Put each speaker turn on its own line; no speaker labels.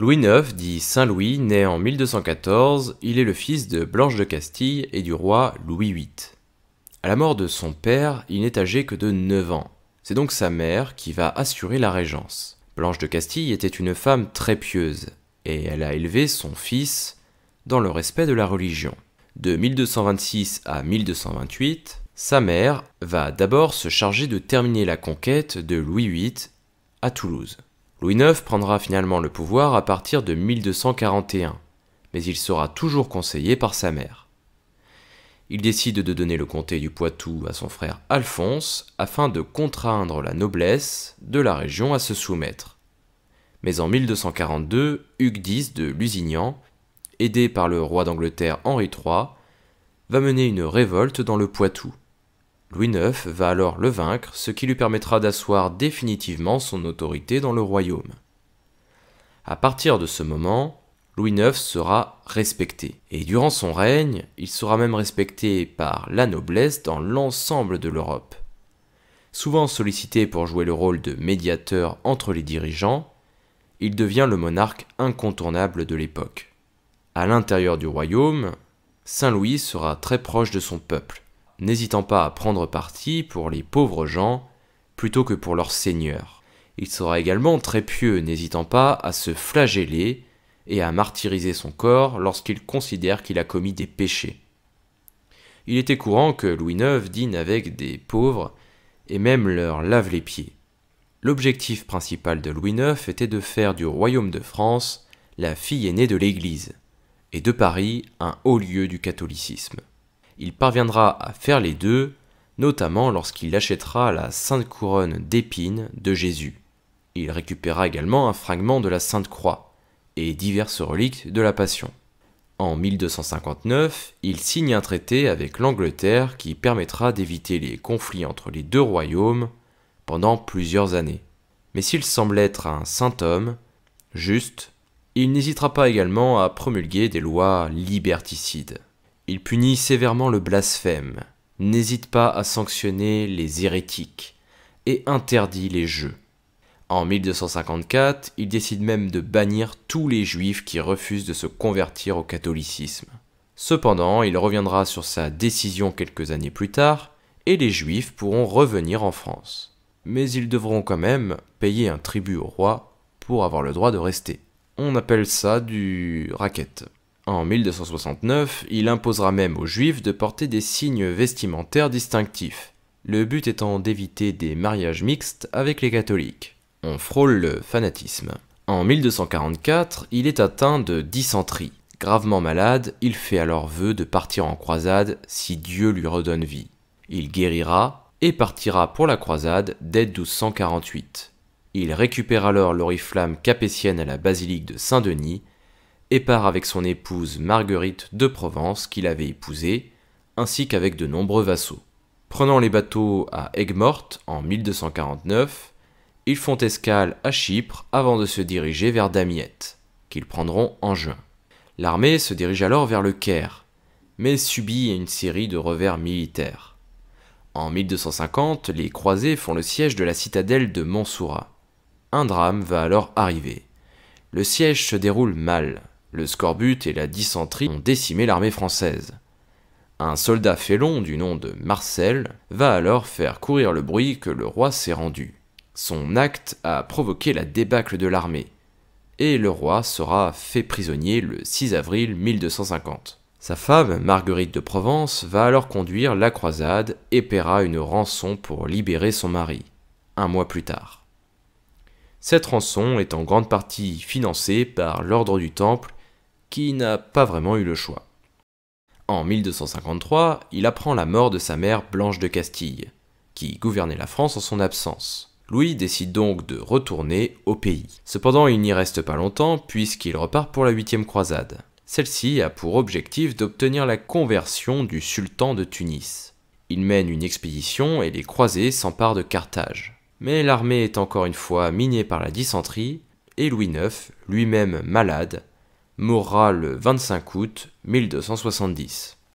Louis IX, dit Saint-Louis, né en 1214, il est le fils de Blanche de Castille et du roi Louis VIII. À la mort de son père, il n'est âgé que de 9 ans. C'est donc sa mère qui va assurer la régence. Blanche de Castille était une femme très pieuse, et elle a élevé son fils dans le respect de la religion. De 1226 à 1228, sa mère va d'abord se charger de terminer la conquête de Louis VIII à Toulouse. Louis IX prendra finalement le pouvoir à partir de 1241, mais il sera toujours conseillé par sa mère. Il décide de donner le comté du Poitou à son frère Alphonse afin de contraindre la noblesse de la région à se soumettre. Mais en 1242, Hugues X de Lusignan, aidé par le roi d'Angleterre Henri III, va mener une révolte dans le Poitou. Louis IX va alors le vaincre, ce qui lui permettra d'asseoir définitivement son autorité dans le royaume. À partir de ce moment, Louis IX sera respecté, et durant son règne, il sera même respecté par la noblesse dans l'ensemble de l'Europe. Souvent sollicité pour jouer le rôle de médiateur entre les dirigeants, il devient le monarque incontournable de l'époque. À l'intérieur du royaume, Saint Louis sera très proche de son peuple n'hésitant pas à prendre parti pour les pauvres gens plutôt que pour leur seigneur. Il sera également très pieux, n'hésitant pas à se flageller et à martyriser son corps lorsqu'il considère qu'il a commis des péchés. Il était courant que Louis IX dîne avec des pauvres et même leur lave les pieds. L'objectif principal de Louis IX était de faire du royaume de France la fille aînée de l'Église, et de Paris un haut lieu du catholicisme il parviendra à faire les deux, notamment lorsqu'il achètera la Sainte Couronne d'épines de Jésus. Il récupérera également un fragment de la Sainte Croix et diverses reliques de la Passion. En 1259, il signe un traité avec l'Angleterre qui permettra d'éviter les conflits entre les deux royaumes pendant plusieurs années. Mais s'il semble être un saint homme, juste, il n'hésitera pas également à promulguer des lois liberticides. Il punit sévèrement le blasphème, n'hésite pas à sanctionner les hérétiques et interdit les jeux. En 1254, il décide même de bannir tous les juifs qui refusent de se convertir au catholicisme. Cependant, il reviendra sur sa décision quelques années plus tard, et les juifs pourront revenir en France. Mais ils devront quand même payer un tribut au roi pour avoir le droit de rester. On appelle ça du racket. En 1269, il imposera même aux Juifs de porter des signes vestimentaires distinctifs, le but étant d'éviter des mariages mixtes avec les catholiques. On frôle le fanatisme. En 1244, il est atteint de dysenterie. Gravement malade, il fait alors vœu de partir en croisade si Dieu lui redonne vie. Il guérira et partira pour la croisade dès 1248. Il récupère alors l'oriflamme capétienne à la basilique de Saint-Denis et part avec son épouse Marguerite de Provence qu'il avait épousée, ainsi qu'avec de nombreux vassaux. Prenant les bateaux à Aigues-Mortes en 1249, ils font escale à Chypre avant de se diriger vers Damiette, qu'ils prendront en juin. L'armée se dirige alors vers le Caire, mais subit une série de revers militaires. En 1250, les croisés font le siège de la citadelle de Mansoura. Un drame va alors arriver. Le siège se déroule mal. Le scorbut et la dysenterie ont décimé l'armée française. Un soldat félon du nom de Marcel va alors faire courir le bruit que le roi s'est rendu. Son acte a provoqué la débâcle de l'armée, et le roi sera fait prisonnier le 6 avril 1250. Sa femme, Marguerite de Provence, va alors conduire la croisade et paiera une rançon pour libérer son mari, un mois plus tard. Cette rançon est en grande partie financée par l'ordre du Temple qui n'a pas vraiment eu le choix. En 1253, il apprend la mort de sa mère Blanche de Castille, qui gouvernait la France en son absence. Louis décide donc de retourner au pays. Cependant, il n'y reste pas longtemps puisqu'il repart pour la huitième croisade. Celle-ci a pour objectif d'obtenir la conversion du sultan de Tunis. Il mène une expédition et les croisés s'emparent de Carthage. Mais l'armée est encore une fois minée par la dysenterie et Louis IX, lui-même malade, mourra le 25 août 1270.